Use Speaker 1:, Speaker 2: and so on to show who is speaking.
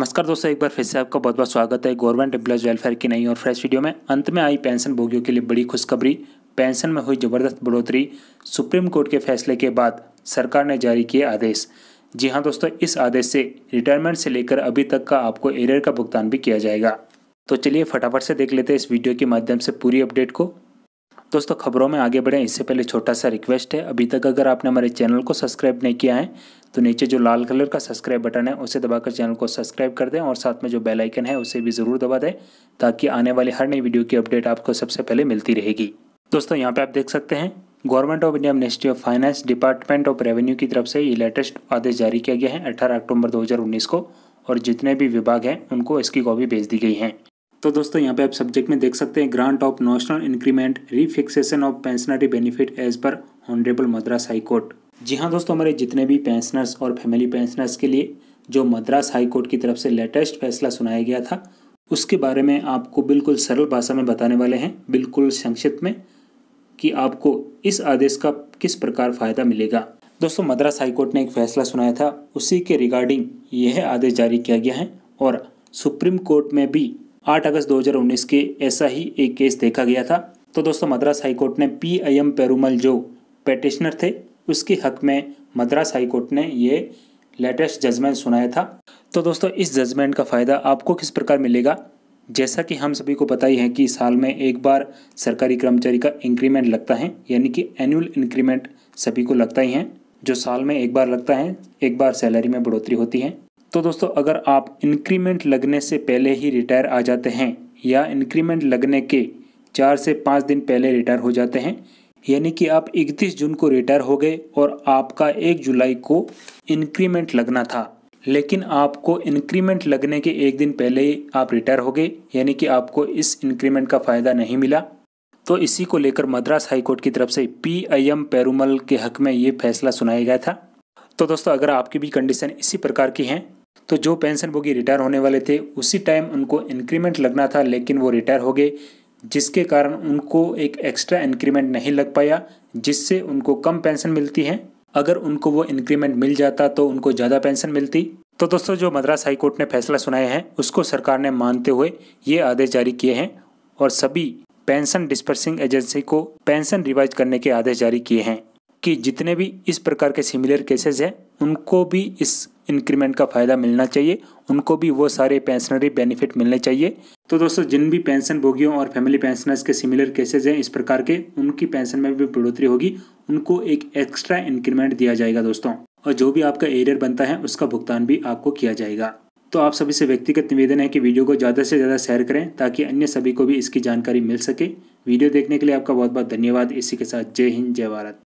Speaker 1: नमस्कार दोस्तों एक बार फिर से आपका बहुत बहुत स्वागत है गवर्नमेंट एम्प्लॉज वेलफेयर की नई और फ्रेश वीडियो में अंत में आई पेंशन भोगियों के लिए बड़ी खुशखबरी पेंशन में हुई ज़बरदस्त बढ़ोतरी सुप्रीम कोर्ट के फैसले के बाद सरकार ने जारी किए आदेश जी हाँ दोस्तों इस आदेश से रिटायरमेंट से लेकर अभी तक का आपको एरियर का भुगतान भी किया जाएगा तो चलिए फटाफट से देख लेते हैं इस वीडियो के माध्यम से पूरी अपडेट को दोस्तों खबरों में आगे बढ़ें इससे पहले छोटा सा रिक्वेस्ट है अभी तक अगर आपने हमारे चैनल को सब्सक्राइब नहीं किया है तो नीचे जो लाल कलर का सब्सक्राइब बटन है उसे दबाकर चैनल को सब्सक्राइब कर दें और साथ में जो बेल आइकन है उसे भी ज़रूर दबा दें ताकि आने वाली हर नई वीडियो की अपडेट आपको सबसे पहले मिलती रहेगी दोस्तों यहाँ पर आप देख सकते हैं government of India ministry of finance department of revenue की तरफ से ये लेटेस्ट आदेश जारी किया गया है अठारह अक्टूबर दो को और जितने भी विभाग हैं उनको इसकी कॉपी भेज दी गई हैं तो दोस्तों यहाँ पे आप सब्जेक्ट में देख सकते हैं grant of notional increment refixation of pensionary benefit as per honourable Madras high court जी हाँ दोस्तों हमारे जितने भी पेंशनर्स और फैमिली पेंशनर्स के लिए जो मद्रास हाईकोर्ट की तरफ से लेटेस्ट फैसला सुनाया गया था उसके बारे में आपको बिल्कुल सरल भाषा में बताने वाले हैं बिल्कुल संक्षिप्त में कि आपको इस आदेश का किस प्रकार फ़ायदा मिलेगा दोस्तों मद्रास हाईकोर्ट ने एक फैसला सुनाया था उसी के रिगार्डिंग यह आदेश जारी किया गया है और सुप्रीम कोर्ट में भी आठ अगस्त दो के ऐसा ही एक केस देखा गया था तो दोस्तों मद्रास हाईकोर्ट ने पी आई एम पेरूमल जो पेटिशनर थे उसके हक में मद्रास हाईकोर्ट ने ये लेटेस्ट जजमेंट सुनाया था तो दोस्तों इस जजमेंट का फ़ायदा आपको किस प्रकार मिलेगा जैसा कि हम सभी को पता ही है कि साल में एक बार सरकारी कर्मचारी का इंक्रीमेंट लगता है यानी कि एनुअल इंक्रीमेंट सभी को लगता ही है जो साल में एक बार लगता है एक बार सैलरी में बढ़ोतरी होती है तो दोस्तों अगर आप इंक्रीमेंट लगने से पहले ही रिटायर आ जाते हैं या इंक्रीमेंट लगने के चार से पाँच दिन पहले रिटायर हो जाते हैं यानी कि आप 31 जून को रिटायर हो गए और आपका 1 जुलाई को इंक्रीमेंट लगना था लेकिन आपको इंक्रीमेंट लगने के एक दिन पहले ही आप रिटायर हो गए यानी कि आपको इस इंक्रीमेंट का फ़ायदा नहीं मिला तो इसी को लेकर मद्रास हाईकोर्ट की तरफ से पी आई एम पैरूमल के हक में ये फैसला सुनाया गया था तो दोस्तों अगर आपकी भी कंडीशन इसी प्रकार की हैं तो जो पेंशन भोगी रिटायर होने वाले थे उसी टाइम उनको इंक्रीमेंट लगना था लेकिन वो रिटायर हो गए जिसके कारण उनको एक एक्स्ट्रा इंक्रीमेंट नहीं लग पाया जिससे उनको कम पेंशन मिलती है अगर उनको वो इंक्रीमेंट मिल जाता तो उनको ज़्यादा पेंशन मिलती तो दोस्तों जो मद्रास हाईकोर्ट ने फैसला सुनाया है उसको सरकार ने मानते हुए ये आदेश जारी किए हैं और सभी पेंशन डिस्पर्सिंग एजेंसी को पेंशन रिवाइज करने के आदेश जारी किए हैं कि जितने भी इस प्रकार के सिमिलर केसेस हैं उनको भी इस इंक्रीमेंट का फ़ायदा मिलना चाहिए उनको भी वो सारे पेंशनरी बेनिफिट मिलने चाहिए तो दोस्तों जिन भी पेंशन भोगियों और फैमिली पेंशनर्स के सिमिलर केसेज हैं इस प्रकार के उनकी पेंशन में भी बढ़ोतरी होगी उनको एक एक्स्ट्रा इंक्रीमेंट दिया जाएगा दोस्तों और जो भी आपका एरियर बनता है उसका भुगतान भी आपको किया जाएगा तो आप सभी से व्यक्तिगत निवेदन है कि वीडियो को ज़्यादा से ज़्यादा शेयर करें ताकि अन्य सभी को भी इसकी जानकारी मिल सके वीडियो देखने के लिए आपका बहुत बहुत धन्यवाद इसी के साथ जय हिंद जय भारत